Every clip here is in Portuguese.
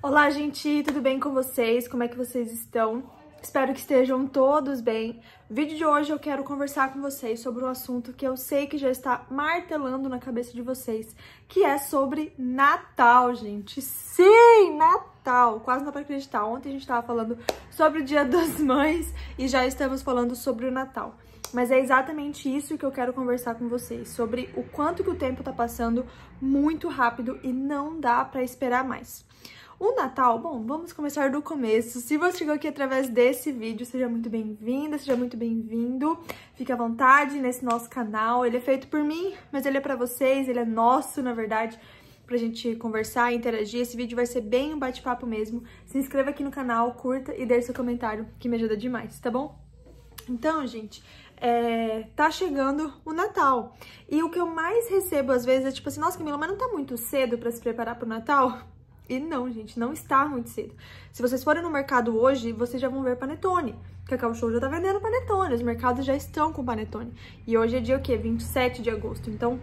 Olá, gente, tudo bem com vocês? Como é que vocês estão? Espero que estejam todos bem. No vídeo de hoje eu quero conversar com vocês sobre um assunto que eu sei que já está martelando na cabeça de vocês, que é sobre Natal, gente. Sim, Natal! Quase não dá pra acreditar. Ontem a gente estava falando sobre o Dia das Mães e já estamos falando sobre o Natal. Mas é exatamente isso que eu quero conversar com vocês, sobre o quanto que o tempo está passando muito rápido e não dá para esperar mais. O Natal, bom, vamos começar do começo. Se você chegou aqui através desse vídeo, seja muito bem-vinda, seja muito bem-vindo. Fique à vontade nesse nosso canal. Ele é feito por mim, mas ele é para vocês, ele é nosso, na verdade, pra gente conversar, interagir. Esse vídeo vai ser bem um bate-papo mesmo. Se inscreva aqui no canal, curta e deixe seu comentário, que me ajuda demais, tá bom? Então, gente, é, tá chegando o Natal. E o que eu mais recebo às vezes é tipo assim, nossa, Camila, mas não tá muito cedo para se preparar pro Natal? E não, gente, não está muito cedo. Se vocês forem no mercado hoje, vocês já vão ver panetone. Cacau Show já tá vendendo panetone, os mercados já estão com panetone. E hoje é dia o quê? 27 de agosto. Então,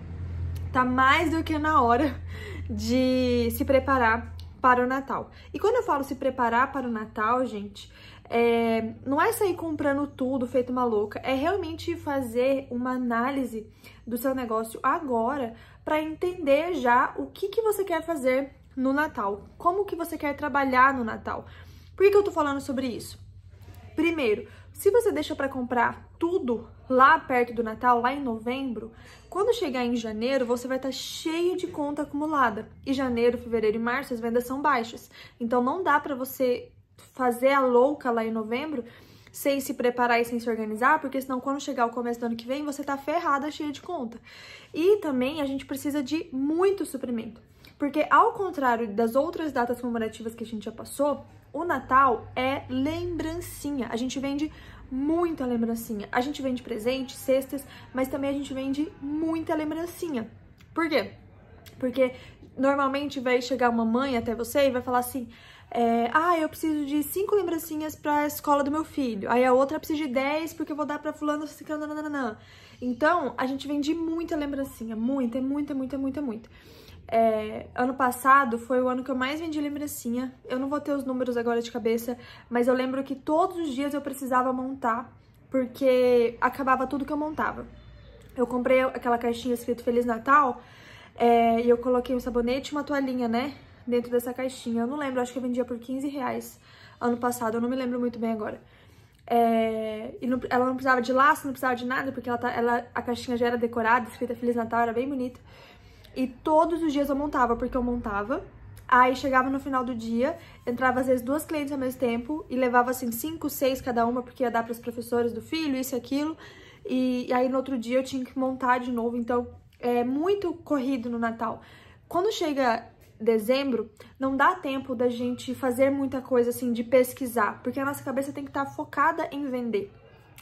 tá mais do que na hora de se preparar para o Natal. E quando eu falo se preparar para o Natal, gente, é, não é sair comprando tudo feito uma louca, é realmente fazer uma análise do seu negócio agora para entender já o que, que você quer fazer no Natal? Como que você quer trabalhar no Natal? Por que, eu tô falando sobre isso? Primeiro, se você deixa para comprar tudo lá perto do Natal, lá em novembro, quando chegar em janeiro, você vai estar tá cheio de conta acumulada. E janeiro, fevereiro e março as vendas são baixas. Então não dá para você fazer a louca lá em novembro sem se preparar e sem se organizar, porque senão quando chegar o começo do ano que vem, você tá ferrada, cheia de conta. E também a gente precisa de muito suprimento. Porque, ao contrário das outras datas comemorativas que a gente já passou, o Natal é lembrancinha. A gente vende muita lembrancinha. A gente vende presentes, cestas, mas também a gente vende muita lembrancinha. Por quê? Porque normalmente vai chegar uma mãe até você e vai falar assim: é, ah, eu preciso de cinco lembrancinhas para a escola do meu filho. Aí a outra precisa de 10 porque eu vou dar para fulano, ciclano, nananã. Então, a gente vende muita lembrancinha, muita, muita, muita, muita, muita. É, ano passado foi o ano que eu mais vendi lembrancinha. Eu não vou ter os números agora de cabeça, mas eu lembro que todos os dias eu precisava montar, porque acabava tudo que eu montava. Eu comprei aquela caixinha escrito Feliz Natal é, e eu coloquei um sabonete e uma toalhinha, né? Dentro dessa caixinha. Eu não lembro, acho que eu vendia por 15 reais ano passado, eu não me lembro muito bem agora. É, e não, ela não precisava de laço, não precisava de nada, porque ela, tá, ela, a caixinha já era decorada, escrita Feliz Natal, era bem bonita. E todos os dias eu montava, porque eu montava. Aí chegava no final do dia, entrava às vezes duas clientes ao mesmo tempo e levava assim cinco, seis cada uma, porque ia dar para os professores do filho, isso e aquilo. E, e, aí no outro dia eu tinha que montar de novo, então é muito corrido no Natal. Quando chega dezembro, não dá tempo da gente fazer muita coisa assim de pesquisar, porque a nossa cabeça tem que estar tá focada em vender.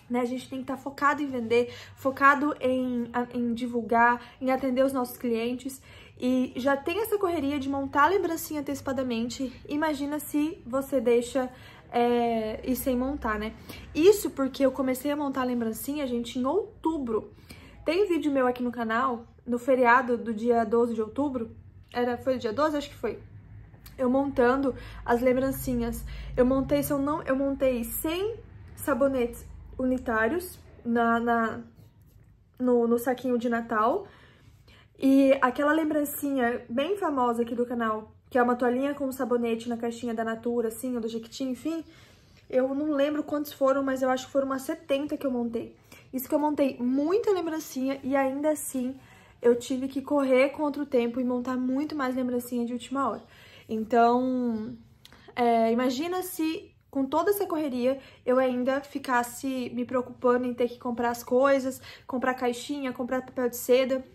Né? A gente tem que estar tá focado em vender, focado em, em divulgar, em atender os nossos clientes. E já tem essa correria de montar a lembrancinha antecipadamente. Imagina se você deixa é, e sem montar, né? Isso porque eu comecei a montar a lembrancinha, gente, em outubro. Tem vídeo meu aqui no canal, no feriado do dia 12 de outubro. Era, foi dia 12? Acho que foi eu montando as lembrancinhas. Eu montei, se eu não, eu montei 100 sabonetes unitários na, na no, no saquinho de Natal. E aquela lembrancinha bem famosa aqui do canal, que é uma toalhinha com sabonete na caixinha da Natura, assim, ou do Jequiti, enfim. Eu não lembro quantos foram, mas eu acho que foram umas 70 que eu montei. Isso que eu montei muita lembrancinha e ainda assim eu tive que correr contra o tempo e montar muito mais lembrancinha de última hora. Então, é, imagina se com toda essa correria, eu ainda ficasse me preocupando em ter que comprar as coisas, comprar caixinha, comprar papel de seda.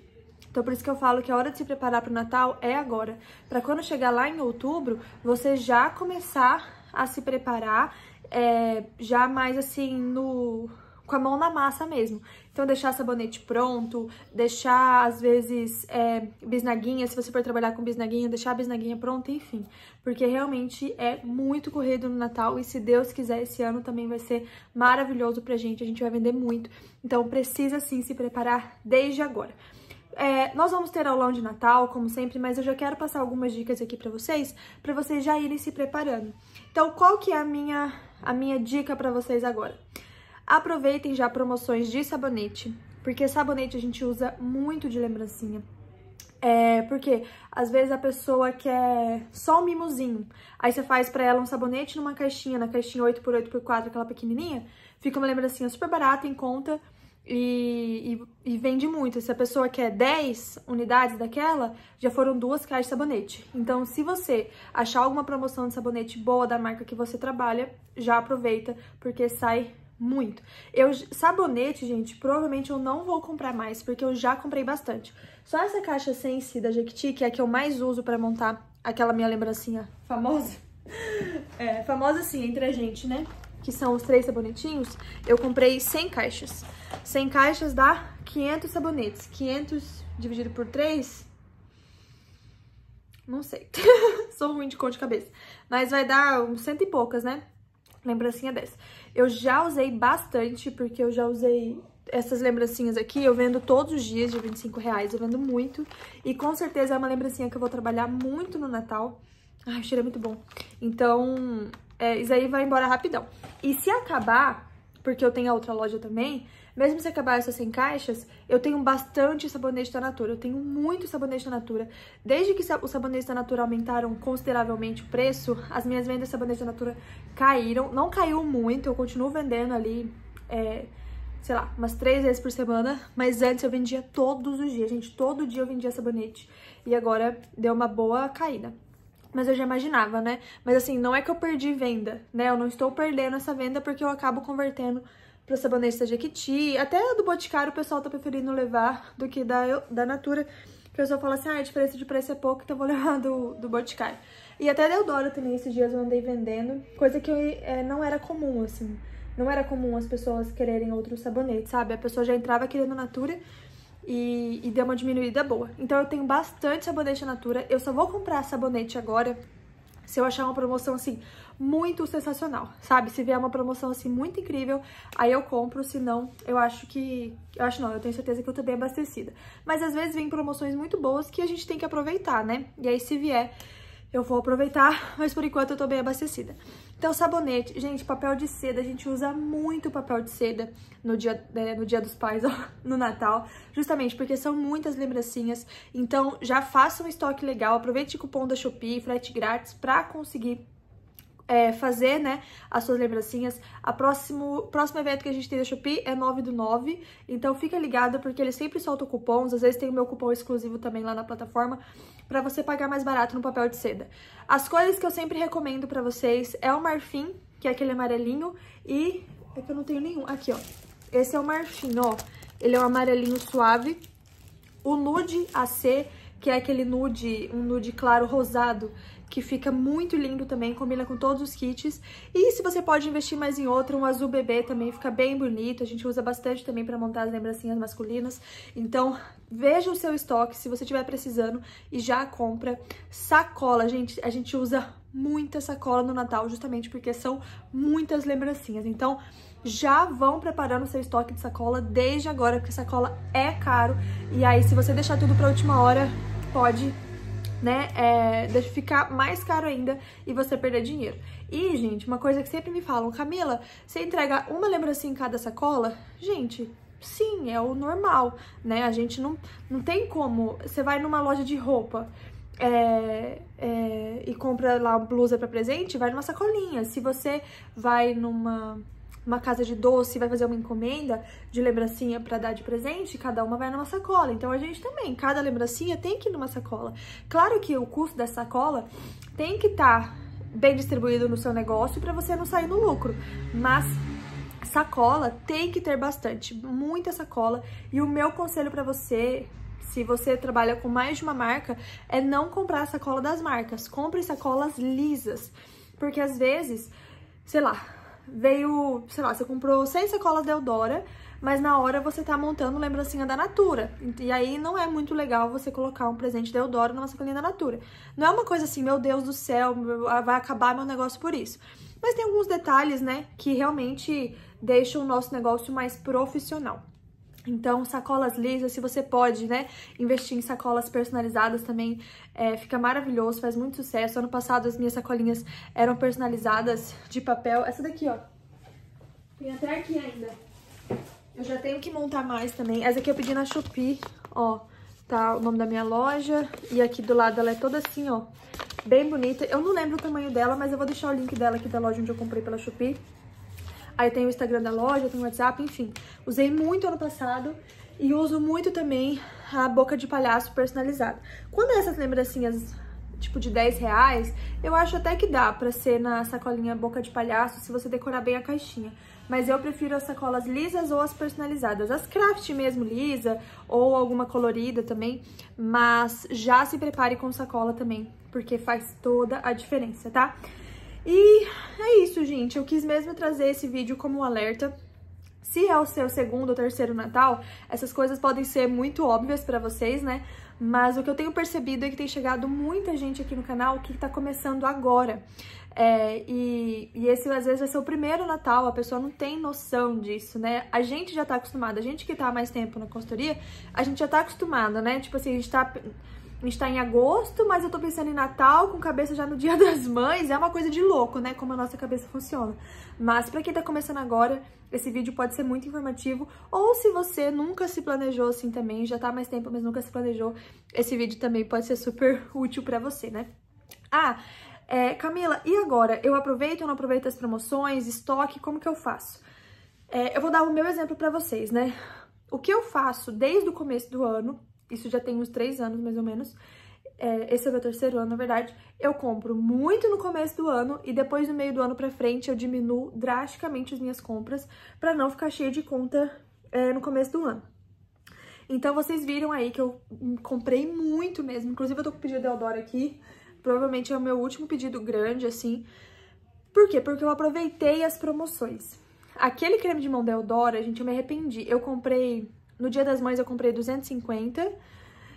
Então por isso que eu falo que a hora de se preparar para o Natal é agora, para quando chegar lá em outubro, você já começar a se preparar, é, já mais assim no com a mão na massa mesmo. Então, deixar sabonete pronto, deixar, às vezes, é, bisnaguinha, se você for trabalhar com bisnaguinha, deixar a bisnaguinha pronta, enfim. Porque realmente é muito corrido no Natal e, se Deus quiser, esse ano também vai ser maravilhoso pra gente. A gente vai vender muito. Então, precisa sim se preparar desde agora. É, nós vamos ter aulão de Natal, como sempre, mas eu já quero passar algumas dicas aqui pra vocês, pra vocês já irem se preparando. Então, qual que é a minha, a minha dica pra vocês agora? Aproveitem já promoções de sabonete, porque sabonete a gente usa muito de lembrancinha. É, porque às vezes a pessoa quer só um mimozinho. Aí você faz pra ela um sabonete numa caixinha, na caixinha 8x8x4, aquela pequenininha. Fica uma lembrancinha super barata, em conta, e, e, e, vende muito. Se a pessoa quer 10 unidades daquela, já foram duas caixas de sabonete. Então, se você achar alguma promoção de sabonete boa da marca que você trabalha, já aproveita, porque sai muito. Eu sabonete, gente, provavelmente eu não vou comprar mais porque eu já comprei bastante. Só essa caixa Sensi da Jequiti, que é a que eu mais uso para montar aquela minha lembrancinha famosa. É, famosa assim entre a gente, né? Que são os três sabonetinhos, eu comprei 100 caixas. 100 caixas dá 500 sabonetes. 500 dividido por 3 não sei. Sou ruim de cor de cabeça. Mas vai dar uns cento e poucas, né? lembrancinha dessa. Eu já usei bastante, porque eu já usei essas lembrancinhas aqui, eu vendo todos os dias de 25 reais, eu vendo muito. E com certeza é uma lembrancinha que eu vou trabalhar muito no Natal. Ai, o cheiro é muito bom. Então, é, isso aí vai embora rapidão. E se acabar, porque eu tenho a outra loja também, mesmo se acabar essas 100 caixas, eu tenho bastante sabonete da Natura. Eu tenho muito sabonete da Natura. Desde que os sabonetes da Natura aumentaram consideravelmente o preço, as minhas vendas de sabonete da Natura caíram. Não caiu muito, eu continuo vendendo ali... É, sei lá, umas três vezes por semana, mas antes eu vendia todos os dias, gente, todo dia eu vendia sabonete, e agora deu uma boa caída. Mas eu já imaginava, né? Mas assim, não é que eu perdi venda, né? Eu não estou perdendo essa venda porque eu acabo convertendo pro sabonete da Jequiti. Até do Boticário o pessoal tá preferindo levar do que da, da Natura. Que o pessoal fala assim, ah, a diferença de preço é pouco, então vou levar do, do Boticário. E até Deodoro também, esses dias eu andei vendendo, coisa que é, não era comum, assim. Não era comum as pessoas quererem outro sabonete, sabe? A pessoa já entrava querendo Natura e, e deu uma diminuída boa. Então eu tenho bastante sabonete Natura, eu só vou comprar sabonete agora se eu achar uma promoção, assim, muito sensacional, sabe? Se vier uma promoção, assim, muito incrível, aí eu compro, se não, eu acho que... Eu acho não, eu tenho certeza que eu tô bem abastecida. Mas às vezes vem promoções muito boas que a gente tem que aproveitar, né? E aí se vier, eu vou aproveitar, mas por enquanto eu tô bem abastecida. Então, sabonete. Gente, papel de seda. A gente usa muito papel de seda no dia, né, no dia dos pais, ó, no Natal. Justamente porque são muitas lembrancinhas. Então, já faça um estoque legal. Aproveite o cupom da Shopee, frete grátis, pra conseguir é, fazer, né, as suas lembrancinhas. A próximo, próximo evento que a gente tem da Shopee é 9 do 9, então fica ligado porque eles sempre soltam cupons, às vezes tem o meu cupom exclusivo também lá na plataforma, para você pagar mais barato no papel de seda. As coisas que eu sempre recomendo para vocês é o marfim, que é aquele amarelinho, e... é que eu não tenho nenhum, aqui, ó. Esse é o marfim, ó, ele é um amarelinho suave. O nude AC, que é aquele nude, um nude claro rosado, que fica muito lindo também, combina com todos os kits. E se você pode investir mais em outra, um azul bebê também fica bem bonito, a gente usa bastante também para montar as lembrancinhas masculinas. Então, veja o seu estoque se você estiver precisando e já compra. Sacola, gente, a gente usa muita sacola no Natal, justamente porque são muitas lembrancinhas. Então, já vão preparando seu estoque de sacola desde agora, porque sacola é caro. E aí, se você deixar tudo para última hora, pode né, é, ficar mais caro ainda e você perder dinheiro. E, gente, uma coisa que sempre me falam, Camila, você entrega uma lembrancinha em cada sacola? Gente, sim, é o normal, né? A gente não, não tem como. Você vai numa loja de roupa. É, é, e compra lá blusa para presente, vai numa sacolinha. Se você vai numa uma casa de doce, vai fazer uma encomenda de lembrancinha para dar de presente, cada uma vai numa sacola. Então a gente também, cada lembrancinha tem que ir numa sacola. Claro que o custo da sacola tem que estar tá bem distribuído no seu negócio para você não sair no lucro, mas sacola tem que ter bastante, muita sacola. E o meu conselho para você, se você trabalha com mais de uma marca, é não comprar a sacola das marcas. Compre sacolas lisas, porque às vezes, sei lá, veio, sei lá, você comprou seis sacolas de Eudora, mas na hora você tá montando lembrancinha da Natura. E aí não é muito legal você colocar um presente de Eudora numa sacolinha da Natura. Não é uma coisa assim, meu Deus do céu, vai acabar meu negócio por isso. Mas tem alguns detalhes, né, que realmente deixam o nosso negócio mais profissional. Então, sacolas lisas, se você pode, né, investir em sacolas personalizadas também, é, fica maravilhoso, faz muito sucesso. Ano passado as minhas sacolinhas eram personalizadas de papel. Essa daqui, ó, tem até aqui ainda. Eu já tenho que montar mais também. Essa aqui eu pedi na Shopee, ó, tá o nome da minha loja. E aqui do lado ela é toda assim, ó, bem bonita. Eu não lembro o tamanho dela, mas eu vou deixar o link dela aqui da loja onde eu comprei pela Shopee. Aí tem o Instagram da loja, tem o WhatsApp, enfim. Usei muito ano passado e uso muito também a boca de palhaço personalizada. Quando essas lembrancinhas tipo de 10 reais, eu acho até que dá pra ser na sacolinha boca de palhaço se você decorar bem a caixinha. Mas eu prefiro as sacolas lisas ou as personalizadas. As craft mesmo lisa ou alguma colorida também, mas já se prepare com sacola também, porque faz toda a diferença, tá? Tá? E é isso, gente. Eu quis mesmo trazer esse vídeo como um alerta se é o seu segundo ou terceiro Natal, essas coisas podem ser muito óbvias para vocês, né? Mas o que eu tenho percebido é que tem chegado muita gente aqui no canal que tá começando agora. É, e, e, esse às vezes vai ser o primeiro Natal, a pessoa não tem noção disso, né? A gente já tá acostumada, a gente que tá há mais tempo na consultoria, a gente já tá acostumada, né? Tipo assim, a gente tá a gente tá em agosto, mas eu tô pensando em Natal, com cabeça já no Dia das Mães. É uma coisa de louco, né? Como a nossa cabeça funciona. Mas pra quem tá começando agora, esse vídeo pode ser muito informativo. Ou se você nunca se planejou assim também, já tá há mais tempo, mas nunca se planejou, esse vídeo também pode ser super útil pra você, né? Ah, é, Camila, e agora? Eu aproveito ou não aproveito as promoções, estoque? Como que eu faço? É, eu vou dar o meu exemplo pra vocês, né? O que eu faço desde o começo do ano isso já tem uns três anos, mais ou menos. É, esse é o meu terceiro ano, na verdade. Eu compro muito no começo do ano e depois, no meio do ano pra frente, eu diminuo drasticamente as minhas compras pra não ficar cheia de conta é, no começo do ano. Então, vocês viram aí que eu comprei muito mesmo. Inclusive, eu tô com o pedido da Eldora aqui. Provavelmente é o meu último pedido grande, assim. Por quê? Porque eu aproveitei as promoções. Aquele creme de mão da Eldora, gente, eu me arrependi. Eu comprei no Dia das Mães eu comprei 250.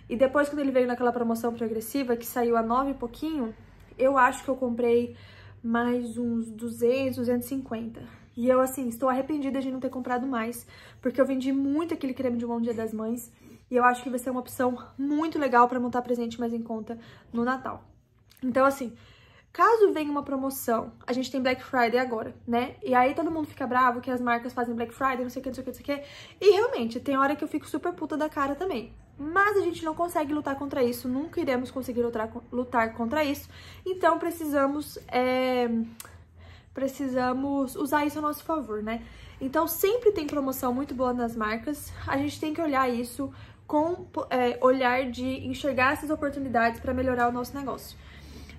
E depois, quando ele veio naquela promoção progressiva, que saiu a 9 e pouquinho, eu acho que eu comprei mais uns 200, 250. E eu, assim, estou arrependida de não ter comprado mais, porque eu vendi muito aquele creme de mão Dia das Mães, e eu acho que vai ser uma opção muito legal para montar presente mais em conta no Natal. Então, assim, Caso venha uma promoção, a gente tem Black Friday agora, né? E aí todo mundo fica bravo que as marcas fazem Black Friday, não sei o que, não sei o que, não sei o que. E realmente, tem hora que eu fico super puta da cara também. Mas a gente não consegue lutar contra isso, nunca iremos conseguir lutar, lutar contra isso. Então precisamos. É precisamos usar isso a nosso favor, né? Então, sempre tem promoção muito boa nas marcas, a gente tem que olhar isso com é, olhar de enxergar essas oportunidades para melhorar o nosso negócio.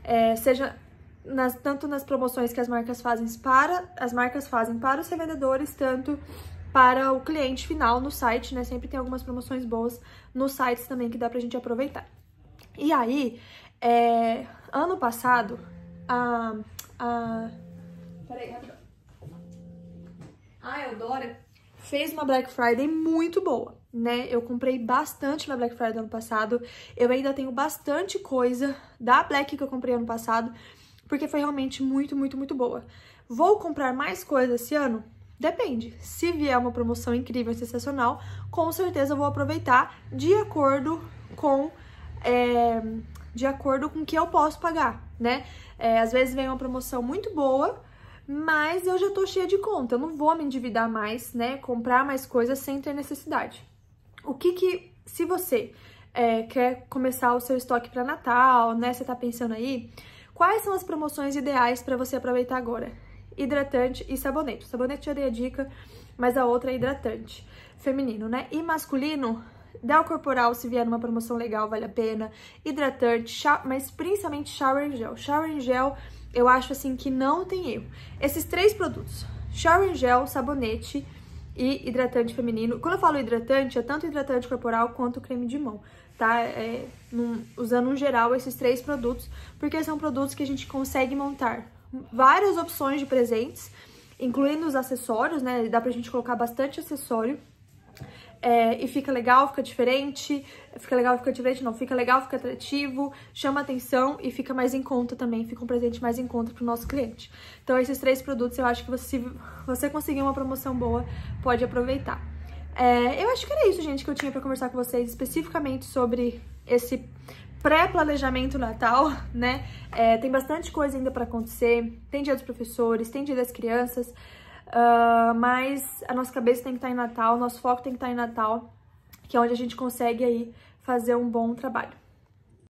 É, seja nas, tanto nas promoções que as marcas fazem para as marcas fazem para os revendedores, tanto para o cliente final no site, né? Sempre tem algumas promoções boas nos sites também que dá pra gente aproveitar. E aí, é, ano passado, a, a. Peraí, rapidão. A ah, Eudora fez uma Black Friday muito boa, né? Eu comprei bastante na Black Friday ano passado. Eu ainda tenho bastante coisa da Black que eu comprei ano passado porque foi realmente muito, muito, muito boa. Vou comprar mais coisas esse ano? Depende. Se vier uma promoção incrível, sensacional, com certeza eu vou aproveitar de acordo com... É, de acordo com o que eu posso pagar, né? É, às vezes vem uma promoção muito boa, mas eu já tô cheia de conta, eu não vou me endividar mais, né? Comprar mais coisas sem ter necessidade. O que que, se você é, quer começar o seu estoque para Natal, né? Você tá pensando aí, Quais são as promoções ideais para você aproveitar agora? Hidratante e sabonete. O sabonete já dei a dica, mas a outra é hidratante. Feminino, né? E masculino, o corporal, se vier numa promoção legal, vale a pena. Hidratante, mas principalmente shower gel. Shower gel, eu acho assim que não tem erro. Esses três produtos, shower gel, sabonete e hidratante feminino. Quando eu falo hidratante, é tanto hidratante corporal quanto creme de mão tá? É, num, usando em geral esses três produtos, porque são produtos que a gente consegue montar várias opções de presentes, incluindo os acessórios, né? Dá pra gente colocar bastante acessório. É, e fica legal, fica diferente, fica legal, fica diferente, não, fica legal, fica atrativo, chama atenção e fica mais em conta também, fica um presente mais em conta pro nosso cliente. Então esses três produtos eu acho que você, se você conseguir uma promoção boa, pode aproveitar. É, eu acho que era isso, gente, que eu tinha pra conversar com vocês especificamente sobre esse pré-planejamento natal, né? É, tem bastante coisa ainda pra acontecer, tem dia dos professores, tem dia das crianças, uh, mas a nossa cabeça tem que estar tá em Natal, nosso foco tem que estar tá em Natal, que é onde a gente consegue aí fazer um bom trabalho.